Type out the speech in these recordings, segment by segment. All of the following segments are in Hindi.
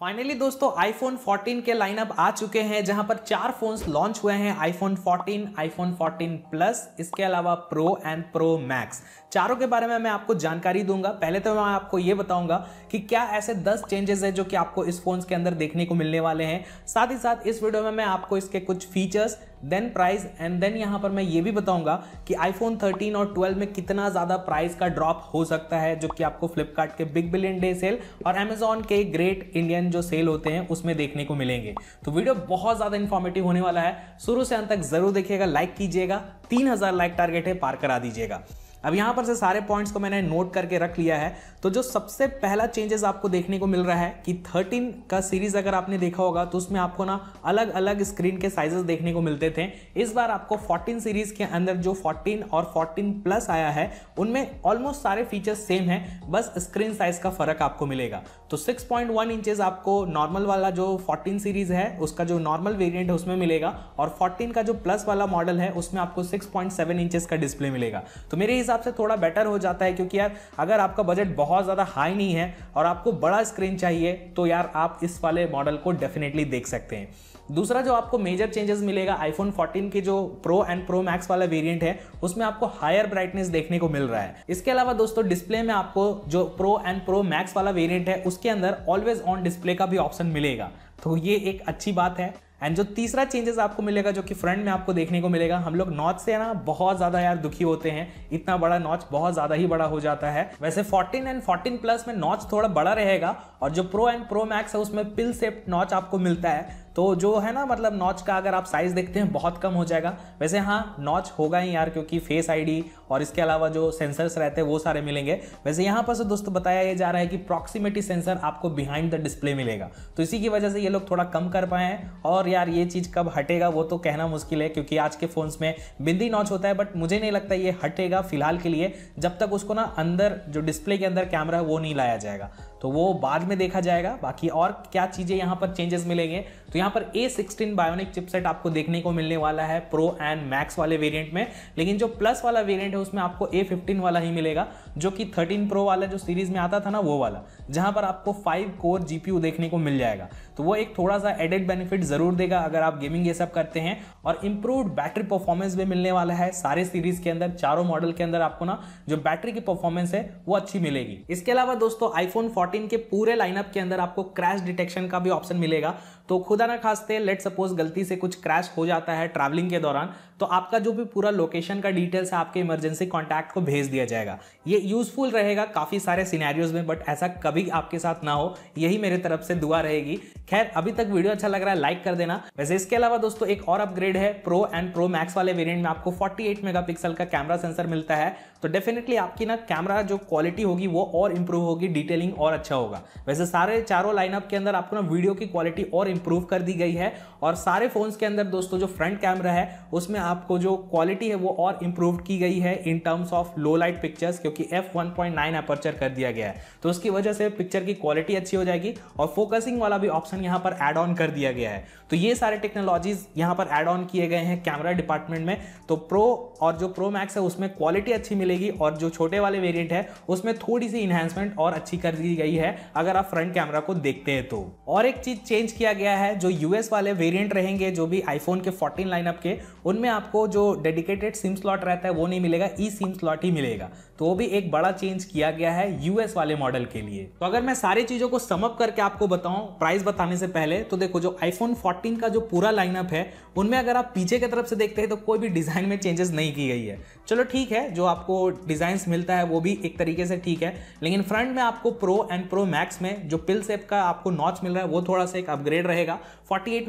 फाइनली दोस्तों आईफोन 14 के लाइनअप आ चुके हैं जहां पर चार फोन्स लॉन्च हुए हैं आईफोन 14, आईफोन 14 प्लस इसके अलावा प्रो एंड प्रो मैक्स चारों के बारे में मैं आपको जानकारी दूंगा पहले तो मैं आपको ये बताऊंगा कि क्या ऐसे 10 चेंजेस हैं जो कि आपको इस फोन के अंदर देखने को मिलने वाले हैं साथ ही साथ इस वीडियो में मैं आपको इसके कुछ features then price and then यहाँ पर मैं ये भी बताऊंगा कि आईफोन 13 और 12 में कितना ज़्यादा प्राइस का ड्रॉप हो सकता है जो कि आपको फ्लिपकार्ट के बिग बिलियन डे सेल और अमेजोन के ग्रेट इंडियन जो सेल होते हैं उसमें देखने को मिलेंगे तो वीडियो बहुत ज़्यादा इंफॉर्मेटिव होने वाला है शुरू से अंत तक जरूर देखिएगा लाइक कीजिएगा तीन हजार लाइक टारगेट है पार करा दीजिएगा अब यहाँ पर से सारे पॉइंट्स को मैंने नोट करके रख लिया है तो जो सबसे पहला चेंजेस आपको देखने को मिल रहा है कि 13 का सीरीज अगर आपने देखा होगा तो उसमें आपको ना अलग अलग स्क्रीन के साइजेस देखने को मिलते थे इस बार आपको 14 सीरीज के अंदर जो 14 और 14 प्लस आया है उनमें ऑलमोस्ट सारे फीचर्स सेम है बस स्क्रीन साइज का फर्क आपको मिलेगा तो सिक्स पॉइंट आपको नॉर्मल वाला जो फोर्टीन सीरीज है उसका जो नॉर्मल वेरियंट है उसमें मिलेगा और फोर्टीन का जो प्लस वाला मॉडल है उसमें आपको सिक्स पॉइंट का डिस्प्ले मिलेगा तो मेरे हिसाब से थोड़ा बेटर हो जाता है क्योंकि यार अगर आपका बजट बहुत ज़्यादा हाई नहीं है और आपको बड़ा स्क्रीन चाहिए तो यार आप इस वाले मॉडल को डेफिनेटली देख सकते हैं दूसरा जो आपको मेजर चेंजेस मिलेगा आईफोन 14 के जो प्रो एंड प्रो मैक्स वाला वेरिएंट है उसमें आपको हायर ब्राइटनेस देखने को मिल रहा है इसके अलावा दोस्तों डिस्प्ले में आपको जो प्रो एंड प्रो मैक्स वाला वेरिएंट है उसके अंदर ऑलवेज ऑन डिस्प्ले का भी ऑप्शन मिलेगा तो ये एक अच्छी बात है एंड जो तीसरा चेंजेस आपको मिलेगा जो कि फ्रंट में आपको देखने को मिलेगा हम लोग नॉच से ना बहुत ज़्यादा यार दुखी होते हैं इतना बड़ा नॉच बहुत ज़्यादा ही बड़ा हो जाता है वैसे 14 एंड 14 प्लस में नॉच थोड़ा बड़ा रहेगा और जो प्रो एंड प्रो मैक्स है उसमें पिल सेप्ट नॉच आपको मिलता है तो जो है ना मतलब नॉच का अगर आप साइज़ देखते हैं बहुत कम हो जाएगा वैसे हाँ नॉच होगा ही यार क्योंकि फेस आईडी और इसके अलावा जो सेंसर्स रहते हैं वो सारे मिलेंगे वैसे यहाँ पर से दोस्तों बताया ये जा रहा है कि प्रॉक्सिमिटी सेंसर आपको बिहाइंड द डिस्प्ले मिलेगा तो इसी की वजह से ये लोग थोड़ा कम कर पाए हैं और यार ये चीज़ कब हटेगा वो तो कहना मुश्किल है क्योंकि आज के फ़ोन्स में बिंदी नॉच होता है बट मुझे नहीं लगता ये हटेगा फिलहाल के लिए जब तक उसको ना अंदर जो डिस्प्ले के अंदर कैमरा है वो नहीं लाया जाएगा तो वो बाद में देखा जाएगा बाकी और क्या चीज़ें यहाँ पर चेंजेस मिलेंगे तो यहाँ पर ए सिक्सटीन बायोनिक चिपसेट आपको देखने को मिलने वाला है प्रो एंड मैक्स वाले वेरियंट में लेकिन जो प्लस वाला वेरियंट है उसमें आपको ए फिफ्टीन वाला ही मिलेगा जो कि 13 प्रो वाला जो सीरीज़ में आता था ना वो वाला जहां पर आपको फाइव कोर जी देखने को मिल जाएगा तो वो एक थोड़ा सा एडेड बेनिफिट ज़रूर देगा अगर आप गेमिंग ये सब करते हैं और इम्प्रूवड बैटरी परफॉर्मेंस भी मिलने वाला है सारे सीरीज़ के अंदर चारों मॉडल के अंदर आपको ना जो बैटरी की परफॉर्मेंस है वो अच्छी मिलेगी इसके अलावा दोस्तों आईफोन फोर्टीन के पूरे लाइनअप के अंदर आपको क्रैश डिटेक्शन का भी ऑप्शन मिलेगा तो खुदा ना खास्ते लेट सपोज गलती से कुछ क्रैश हो जाता है ट्रैवलिंग के दौरान तो आपका जो भी पूरा लोकेशन का डिटेल्स है आपके इमरजेंसी कॉन्टैक्ट को भेज दिया जाएगा ये यूजफुल रहेगा काफ़ी सारे सीनैरियोज में बट ऐसा कभी आपके साथ ना हो यही मेरे तरफ से दुआ रहेगी खैर अभी तक वीडियो अच्छा लग रहा है लाइक कर देना वैसे इसके अलावा दोस्तों एक और अपग्रेड है प्रो एंड प्रो मैक्स वाले वेरियंट में आपको 48 मेगापिक्सल का कैमरा सेंसर मिलता है तो डेफिनेटली आपकी ना कैमरा जो क्वालिटी होगी वो और इंप्रूव होगी डिटेलिंग और अच्छा होगा वैसे सारे चारों लाइनअप के अंदर आपको ना वीडियो की क्वालिटी और इंप्रूव कर दी गई है और सारे फोन्स के अंदर दोस्तों जो फ्रंट कैमरा है उसमें आपको जो क्वालिटी है वो और इम्प्रूव की गई है in terms of low light pictures क्योंकि एफ वन पॉइंट अपर्चर कर दिया गया है तो उसकी वजह से पिक्चर की क्वालिटी अच्छी हो जाएगी और फोकसिंग वाला भी ऑप्शन यहाँ पर एड ऑन कर दिया गया है तो ये सारे टेक्नोलॉजीज यहाँ पर एड ऑन किए गए हैं कैमरा डिपार्टमेंट में तो प्रो और जो प्रो मैक्स है उसमें क्वालिटी अच्छी मिलेगी और जो छोटे वाले वेरियंट है उसमें थोड़ी सी इन्हेंसमेंट और अच्छी कर दी गई है अगर आप फ्रंट कैमरा को देखते हैं तो और एक चीज चेंज किया गया है जो यूएस वाले वेरियंट रहेंगे जो भी आईफोन के फोर्टीन लाइनअप के उनमें आपको जो डेडिकेटेड सिम स्लॉट रहता है वो नहीं मिलेगा ई सिम स्लॉट ही मिलेगा तो वो भी एक बड़ा चेंज किया गया है यूएस वाले मॉडल के लिए तो अगर मैं सारी चीज़ों को समअप करके आपको बताऊं प्राइस बताने से पहले तो देखो जो आईफोन 14 का जो पूरा लाइनअप है उनमें अगर आप पीछे की तरफ से देखते हैं तो कोई भी डिज़ाइन में चेंजेस नहीं की गई है चलो ठीक है जो आपको डिज़ाइन मिलता है वो भी एक तरीके से ठीक है लेकिन फ्रंट में आपको प्रो एंड प्रो मैक्स में जो पिल सेप का आपको नॉच मिल रहा है वो थोड़ा सा एक अपग्रेड रहेगा फोर्टी एट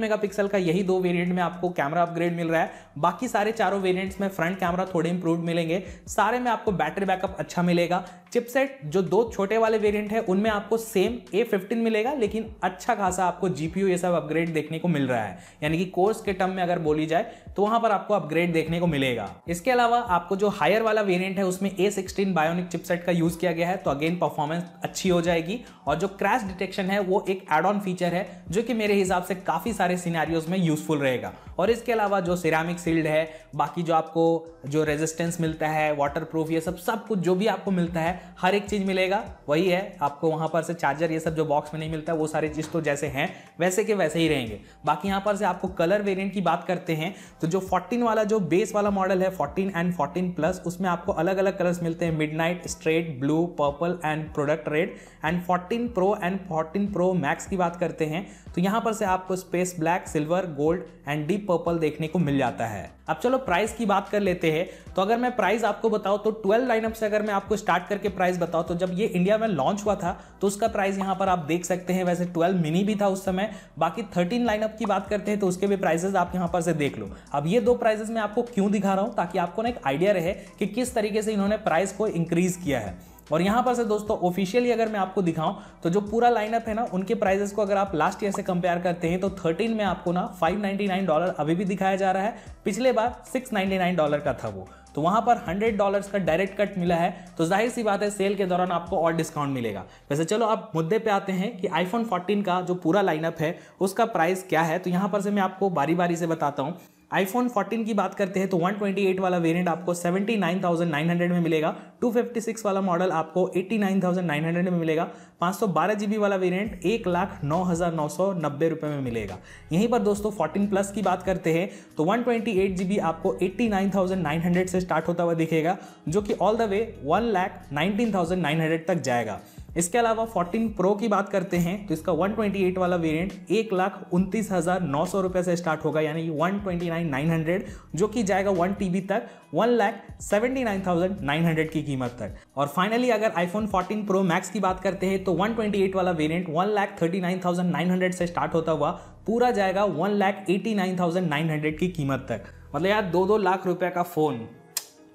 का यही दो वेरियंट में आपको कैमरा अपग्रेड मिल रहा है बाकी बाकी सारे चारों वेरियंट्स में फ्रंट कैमरा थोड़े इंप्रूव मिलेंगे सारे में आपको बैटरी बैकअप अच्छा मिलेगा चिपसेट जो दो छोटे वाले वेरिएंट है उनमें आपको सेम ए फिफ्टीन मिलेगा लेकिन अच्छा खासा आपको जीपीयू ये सब अपग्रेड देखने को मिल रहा है यानी कि कोर्स के टर्म में अगर बोली जाए तो वहां पर आपको अपग्रेड देखने को मिलेगा इसके अलावा आपको जो हायर वाला वेरियंट है उसमें ए सिक्सटीन बायोनिक चिपसेट का यूज किया गया है तो अगेन परफॉर्मेंस अच्छी हो जाएगी और जो क्रैश डिटेक्शन है वो एक एड ऑन फीचर है जो कि मेरे हिसाब से काफी सारे सीनारियोज में यूजफुल रहेगा और इसके अलावा जो सिरामिक सील्ड है बाकी जो आपको जो रेजिस्टेंस मिलता है वाटर प्रूफ ये सब सब कुछ जो भी आपको मिलता है हर एक चीज़ मिलेगा वही है आपको वहाँ पर से चार्जर ये सब जो बॉक्स में नहीं मिलता वो सारी चीज़ तो जैसे हैं वैसे के वैसे ही रहेंगे बाकी यहाँ पर से आपको कलर वेरियंट की बात करते हैं तो जो फोर्टीन वाला जो बेस वाला मॉडल है फोर्टीन एंड फोर्टीन प्लस उसमें आपको अलग अलग कलर्स मिलते हैं mid straight blue purple and product red and fourteen pro and fourteen pro max की बात करते हैं तो यहाँ पर से आपको space black silver gold and deep purple देखने को मिल जाता है अब चलो प्राइस की बात कर लेते हैं तो अगर मैं प्राइस आपको बताऊं तो 12 लाइनअप से अगर मैं आपको स्टार्ट करके प्राइस बताऊं तो जब ये इंडिया में लॉन्च हुआ था तो उसका प्राइस यहाँ पर आप देख सकते हैं वैसे 12 मिनी भी था उस समय बाकी 13 लाइनअप की बात करते हैं तो उसके भी प्राइजेस आप यहाँ पर से देख लो अब ये दो प्राइजेस मैं आपको क्यों दिखा रहा हूँ ताकि आपको ना एक आइडिया रहे कि किस तरीके से इन्होंने प्राइस को इंक्रीज किया है और यहाँ पर से दोस्तों ऑफिशियली अगर मैं आपको दिखाऊं तो जो पूरा लाइनअप है ना उनके प्राइजेस को अगर आप लास्ट ईयर से कंपेयर करते हैं तो थर्टीन में आपको ना फाइव डॉलर अभी भी दिखाया जा रहा है पिछले बार सिक्स डॉलर का था वो तो वहां पर हंड्रेड डॉलर्स का डायरेक्ट कट मिला है तो जाहिर सी बात है सेल के दौरान आपको और डिस्काउंट मिलेगा वैसे चलो आप मुद्दे पे आते हैं कि आईफोन 14 का जो पूरा लाइनअप है उसका प्राइस क्या है तो यहाँ पर से मैं आपको बारी बारी से बताता हूँ आईफोन 14 की बात करते हैं तो 128 वाला वेरिएंट आपको 79,900 में मिलेगा 256 वाला मॉडल आपको 89,900 में मिलेगा पाँच सौ वाला वेरिएंट एक लाख नौ हज़ार नौ सौ नब्बे रुपये में मिलेगा यहीं पर दोस्तों 14 प्लस की बात करते हैं तो 128 जीबी आपको 89,900 से स्टार्ट होता हुआ दिखेगा जो कि all the way one lakh nineteen तक जाएगा इसके अलावा 14 प्रो की बात करते हैं तो इसका 128 वाला वेरिएंट एक लाख उनतीस हज़ार नौ सौ रुपये से स्टार्ट होगा यानी 129,900 जो कि जाएगा वन टीबी तक one lakh seventy nine thousand nine hundred की कीमत तक और फाइनली अगर आईफोन 14 प्रो मैक्स की बात करते हैं तो वन ट्वेंटी एट वाला variant one lakh thirty nine thousand nine hundred से स्टार्ट होता हुआ पूरा जाएगा one lakh eighty nine thousand nine hundred की कीमत तक मतलब यार दो दो लाख रुपए का फ़ोन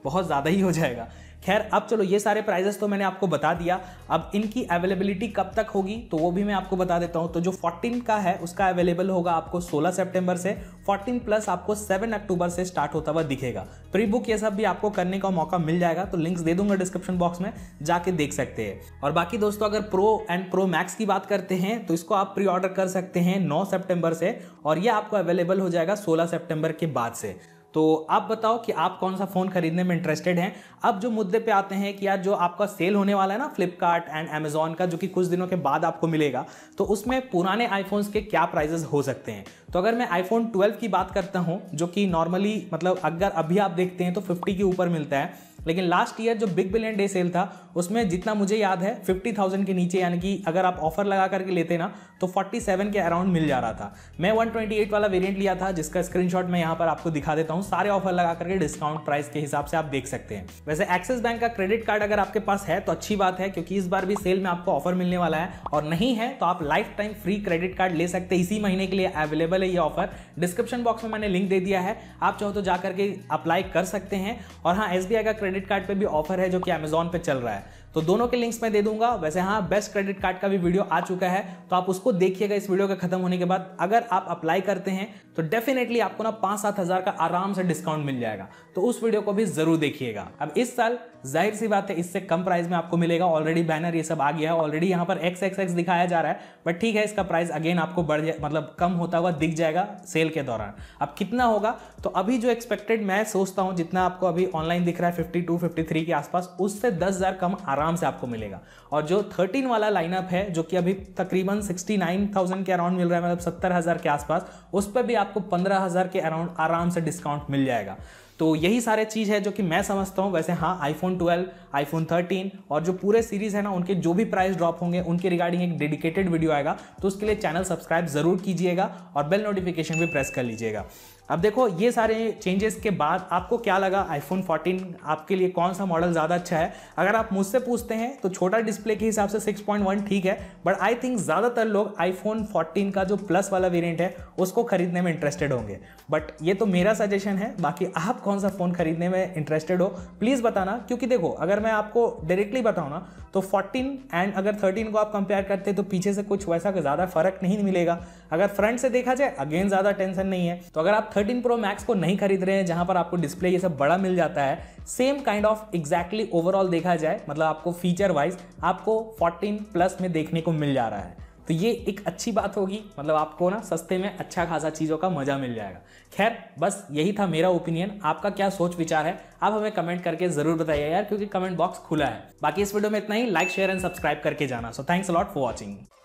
बहुत ज़्यादा ही हो जाएगा खैर अब चलो ये सारे प्राइजेस तो मैंने आपको बता दिया अब इनकी अवेलेबिलिटी कब तक होगी तो वो भी मैं आपको बता देता हूँ तो जो 14 का है उसका अवेलेबल होगा आपको 16 सितंबर से 14 प्लस आपको 7 अक्टूबर से स्टार्ट होता हुआ दिखेगा प्री बुक ये सब भी आपको करने का मौका मिल जाएगा तो लिंक्स दे दूंगा डिस्क्रिप्शन बॉक्स में जाके देख सकते हैं और बाकी दोस्तों अगर प्रो एंड प्रो मैक्स की बात करते हैं तो इसको आप प्री ऑर्डर कर सकते हैं नौ सेप्टेम्बर से और यह आपको अवेलेबल हो जाएगा सोलह सेप्टेम्बर के बाद से तो आप बताओ कि आप कौन सा फ़ोन खरीदने में इंटरेस्टेड हैं अब जो मुद्दे पे आते हैं कि यार जो आपका सेल होने वाला है ना फ्लिपकार्ट एंड अमेजोन का जो कि कुछ दिनों के बाद आपको मिलेगा तो उसमें पुराने आईफोन्स के क्या प्राइजेस हो सकते हैं तो अगर मैं आईफोन 12 की बात करता हूँ जो कि नॉर्मली मतलब अगर अभी आप देखते हैं तो 50 के ऊपर मिलता है लेकिन लास्ट ईयर जो बिग बिलियन डे सेल था उसमें जितना मुझे याद है फिफ्टी थाउजेंड के नीचे यानी कि अगर आप ऑफर लगा करके लेते ना तो फोर्टी सेवन के अराउंड मिल जा रहा था मैं वन ट्वेंटी एट वाला वेरियंट लिया था जिसका स्क्रीनशॉट मैं यहाँ पर आपको दिखा देता हूँ सारे ऑफर लगा करके डिस्काउंट प्राइस के हिसाब से आप देख सकते हैं वैसे एक्सिस बैंक का क्रेडिट कार्ड अगर आपके पास है तो अच्छी बात है क्योंकि इस बार भी सेल में आपको ऑफर मिलने वाला है और नहीं है तो आप life time free credit card ले सकते हैं इसी महीने के लिए अवेलेबल है ये ऑफर डिस्क्रिप्शन बॉक्स में मैंने लिंक दे दिया है आप चाहो तो जाकर के अप्लाई कर सकते हैं और हाँ एस का क्रेडिट क्रेडिट कार्ड पे भी ऑफर है जो कि अमेजोन पे चल रहा है तो दोनों के लिंक्स मैं दे दूंगा वैसे हाँ बेस्ट क्रेडिट कार्ड का भी वीडियो आ चुका है तो आप उसको देखिएगा इस वीडियो के खत्म होने के बाद अगर आप अप्लाई करते हैं तो डेफिनेटली आपको ना पांच सात हज़ार का आराम से डिस्काउंट मिल जाएगा तो उस वीडियो को भी ज़रूर देखिएगा अब इस साल जाहिर सी बात है इससे कम प्राइस में आपको मिलेगा ऑलरेडी बैनर ये सब आ गया है ऑलरेडी यहाँ पर एक्स एक्स एक्स दिखाया जा रहा है बट ठीक है इसका प्राइस अगेन आपको बढ़ जाए मतलब कम होता हुआ दिख जाएगा सेल के दौरान अब कितना होगा तो अभी जो एक्सपेक्टेड मैं सोचता हूँ जितना आपको अभी ऑनलाइन दिख रहा है फिफ्टी टू फिफ्टी थ्री के आसपास उससे दस हज़ार कम आराम आराम से आपको मिलेगा और जो थर्टीन वाला लाइनअप है जो कि अभी तकरीबन सिक्सटी नाइन थाउजेंड के अराउंड मिल रहा है मतलब सत्तर हज़ार के आसपास उस पर भी आपको पंद्रह हज़ार के अराउंड आराम से डिस्काउंट मिल जाएगा तो यही सारे चीज़ है जो कि मैं समझता हूँ वैसे हाँ आईफोन 12, आईफोन 13 और जो पूरे सीरीज़ है ना उनके जो भी प्राइस ड्रॉप होंगे उनके रिगार्डिंग एक डेडिकेटेड वीडियो आएगा तो उसके लिए चैनल सब्सक्राइब ज़रूर कीजिएगा और बेल नोटिफिकेशन भी प्रेस कर लीजिएगा अब देखो ये सारे चेंजेस के बाद आपको क्या लगा आईफोन 14 आपके लिए कौन सा मॉडल ज़्यादा अच्छा है अगर आप मुझसे पूछते हैं तो छोटा डिस्प्ले के हिसाब से 6.1 ठीक है बट आई थिंक ज़्यादातर लोग आईफोन 14 का जो प्लस वाला वेरिएंट है उसको खरीदने में इंटरेस्टेड होंगे बट ये तो मेरा सजेशन है बाकी आप कौन सा फ़ोन खरीदने में इंटरेस्टेड हो प्लीज़ बताना क्योंकि देखो अगर मैं आपको डायरेक्टली बताऊँ ना तो फोर्टीन एंड अगर थर्टीन को आप कंपेयर करते तो पीछे से कुछ वैसा ज़्यादा फ़र्क नहीं मिलेगा अगर फ्रंट से देखा जाए अगेन ज़्यादा टेंशन नहीं है तो अगर आप थर्टीन प्रो मैक्स को नहीं खरीद रहे हैं जहाँ पर आपको डिस्प्ले ये सब बड़ा मिल जाता है same kind of exactly overall देखा जाए मतलब आपको फीचर वाइज आपको फोर्टीन प्लस में देखने को मिल जा रहा है तो ये एक अच्छी बात होगी मतलब आपको ना सस्ते में अच्छा खासा चीज़ों का मज़ा मिल जाएगा खैर बस यही था मेरा ओपिनियन आपका क्या सोच विचार है आप हमें कमेंट करके ज़रूर बताइए यार क्योंकि कमेंट बॉक्स खुला है बाकी इस वीडियो में इतना ही लाइक शेयर एंड सब्सक्राइब करके जाना so thanks lot for watching